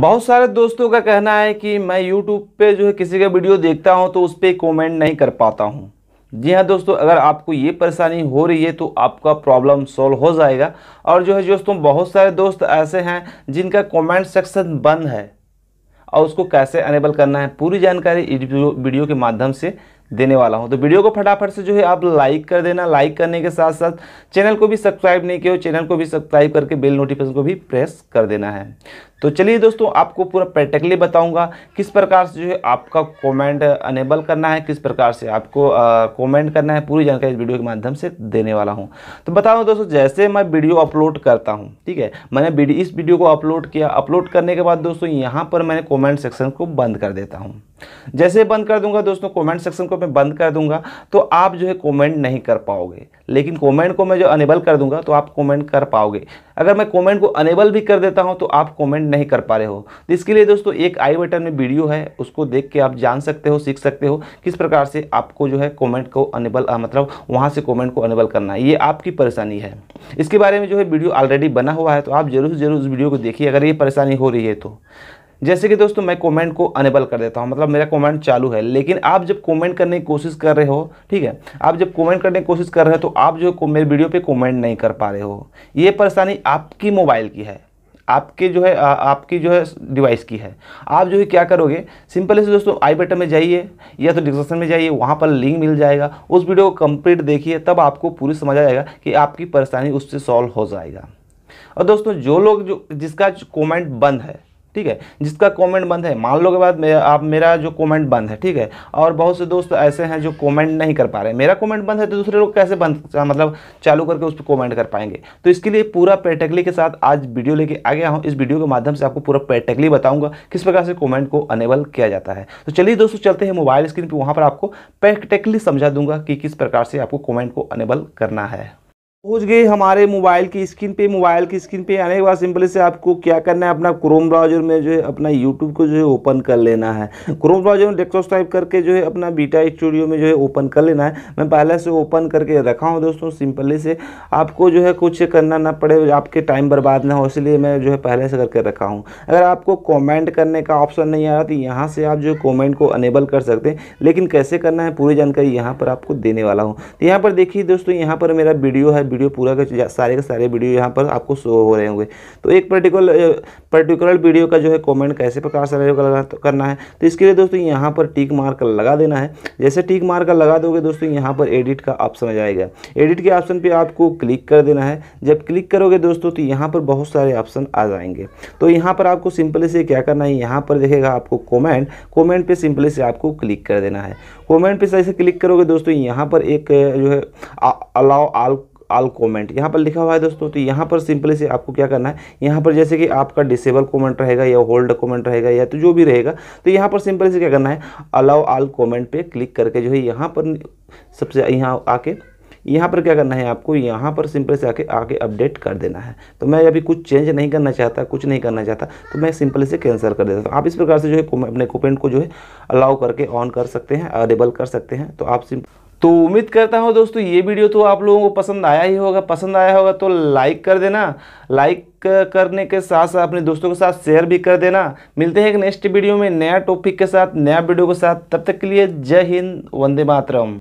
बहुत सारे दोस्तों का कहना है कि मैं यूट्यूब पे जो है किसी का वीडियो देखता हूँ तो उस पर कॉमेंट नहीं कर पाता हूँ जी हाँ दोस्तों अगर आपको ये परेशानी हो रही है तो आपका प्रॉब्लम सॉल्व हो जाएगा और जो है दोस्तों बहुत सारे दोस्त ऐसे हैं जिनका कमेंट सेक्शन बंद है और उसको कैसे अनेबल करना है पूरी जानकारी इस वीडियो के माध्यम से देने वाला हूं तो वीडियो को फटाफट से जो है आप लाइक कर देना लाइक करने के साथ साथ चैनल को भी सब्सक्राइब नहीं किया चैनल को भी सब्सक्राइब करके बेल नोटिफिकेशन को भी प्रेस कर देना है तो चलिए दोस्तों आपको पूरा प्रैक्टिकली बताऊंगा किस प्रकार से जो है आपका कमेंट अनेबल करना है किस प्रकार से आपको कमेंट करना है पूरी जानकारी इस वीडियो के माध्यम से देने वाला हूं तो बताऊँ दोस्तों जैसे मैं वीडियो अपलोड करता हूं ठीक है मैंने इस वीडियो को अपलोड किया अपलोड करने के बाद दोस्तों यहाँ पर मैंने कॉमेंट सेक्शन को बंद कर देता हूँ जैसे बंद कर दूंगा दोस्तों कमेंट सेक्शन को मैं बंद कर दूंगा तो आप जो है कमेंट नहीं कर पाओगे लेकिन कमेंट को मैं जो अनेबल कर दूंगा तो आप कमेंट कर पाओगे अगर मैं कमेंट को अनेबल भी कर देता हूं तो आप कमेंट पेमेंट नहीं कर पा रहे हो तो इसके लिए दोस्तों एक आई बटन में वीडियो है उसको देख के आप जान सकते हो सीख सकते हो किस प्रकार से आपको जो है कॉमेंट को अनेबल मतलब वहाँ से कॉमेंट को अनेबल करना है ये आपकी परेशानी है इसके बारे में जो है वीडियो ऑलरेडी बना हुआ है तो आप जरूर से जरूर उस वीडियो को देखिए अगर ये परेशानी हो रही है तो जैसे कि दोस्तों मैं कमेंट को अनेबल कर देता हूं मतलब मेरा कमेंट चालू है लेकिन आप जब कमेंट करने की कोशिश कर रहे हो ठीक है आप जब कमेंट करने की कोशिश कर रहे हो तो आप जो मेरे वीडियो पे कमेंट नहीं कर पा रहे हो ये परेशानी आपकी मोबाइल की है आपके जो है आ, आपकी जो है डिवाइस की है आप जो है क्या करोगे सिंपल से दोस्तों आई बटन में जाइए या तो डिस्क्रिप्शन में जाइए वहाँ पर लिंक मिल जाएगा उस वीडियो को कंप्लीट देखिए तब आपको पूरी समझ आ जाएगा कि आपकी परेशानी उससे सॉल्व हो जाएगा और दोस्तों जो लोग जो जिसका कमेंट बंद है ठीक है जिसका कमेंट बंद है मान लो के बाद मे, आप मेरा जो कमेंट बंद है ठीक है और बहुत से दोस्त ऐसे हैं जो कमेंट नहीं कर पा रहे मेरा कमेंट बंद है तो दूसरे लोग कैसे बंद मतलब चालू करके उस पर कॉमेंट कर पाएंगे तो इसके लिए पूरा पेटेकली के साथ आज वीडियो लेके आ गया हूँ इस वीडियो के माध्यम से आपको पूरा पेटेकली बताऊंगा किस प्रकार से कॉमेंट को अनेबल किया जाता है तो चलिए दोस्तों चलते हैं मोबाइल स्क्रीन पर वहाँ पर आपको पेटेकली समझा दूंगा कि किस प्रकार से आपको कॉमेंट को अनेबल करना है पहुंच गए हमारे मोबाइल की स्क्रीन पे मोबाइल की स्क्रीन पे आने के बाद सिंपली से आपको क्या करना है अपना क्रोम ब्राउजर में जो है अपना यूट्यूब को जो है ओपन कर लेना है क्रोम ब्राउजर में डेस्कटॉप टाइप करके जो है अपना बीटा स्टूडियो में जो है ओपन कर लेना है मैं पहले से ओपन करके रखा हूँ दोस्तों सिंपली से आपको जो है कुछ करना ना पड़े आपके टाइम बर्बाद ना हो इसलिए मैं जो है पहले से करके रखा हूँ अगर आपको कॉमेंट करने का ऑप्शन नहीं आ रहा तो यहाँ से आप जो कॉमेंट को अनेबल कर सकते हैं लेकिन कैसे करना है पूरी जानकारी यहाँ पर आपको देने वाला हूँ तो यहाँ पर देखिए दोस्तों यहाँ पर मेरा वीडियो है वीडियो पूरा का सारे के सारे वीडियो यहाँ पर आपको शो हो रहे होंगे तो एक पर्टिकुलर पर्टिकुलर वीडियो का जो है कमेंट कैसे प्रकार से करना है तो इसके लिए दोस्तों यहाँ पर टिक मार्क लगा देना है जैसे टिक मार्क लगा दोगे दोस्तों यहाँ पर एडिट का ऑप्शन आ जाएगा एडिट के ऑप्शन पर आपको क्लिक कर देना है जब क्लिक करोगे दोस्तों तो यहाँ पर बहुत सारे ऑप्शन आ जाएंगे तो यहाँ पर आपको सिंपली से क्या करना है यहाँ पर देखेगा आपको कॉमेंट कॉमेंट पर सिंपली से आपको क्लिक कर देना है कमेंट पे से क्लिक करोगे दोस्तों यहाँ पर एक जो है अलाउ आल आल कॉमेंट यहाँ पर लिखा हुआ है दोस्तों तो यहाँ पर सिंपली से आपको क्या करना है यहाँ पर जैसे कि आपका डिसेबल कॉमेंट रहेगा या होल्ड कॉमेंट रहेगा या तो जो भी रहेगा तो यहाँ पर सिंपली से क्या करना है अलाउ आल कॉमेंट पर क्लिक करके जो है यहाँ पर सबसे यहाँ आके यहाँ पर क्या करना है आपको यहाँ पर सिंपल से आके आगे अपडेट कर देना है तो मैं अभी कुछ चेंज नहीं करना चाहता कुछ नहीं करना चाहता तो मैं सिंपल से कैंसिल कर देता हूँ आप इस प्रकार से जो है अपने कोपेंट को जो है अलाउ करके ऑन कर सकते हैं अवेलेबल कर सकते हैं तो आप सिंपल तो उम्मीद करता हूँ दोस्तों ये वीडियो तो आप लोगों को पसंद आया ही होगा पसंद आया होगा तो लाइक कर देना लाइक करने के साथ साथ अपने दोस्तों के साथ शेयर भी कर देना मिलते हैं एक नेक्स्ट वीडियो में नया टॉपिक के साथ नया वीडियो के साथ तब तक के लिए जय हिंद वंदे मातरम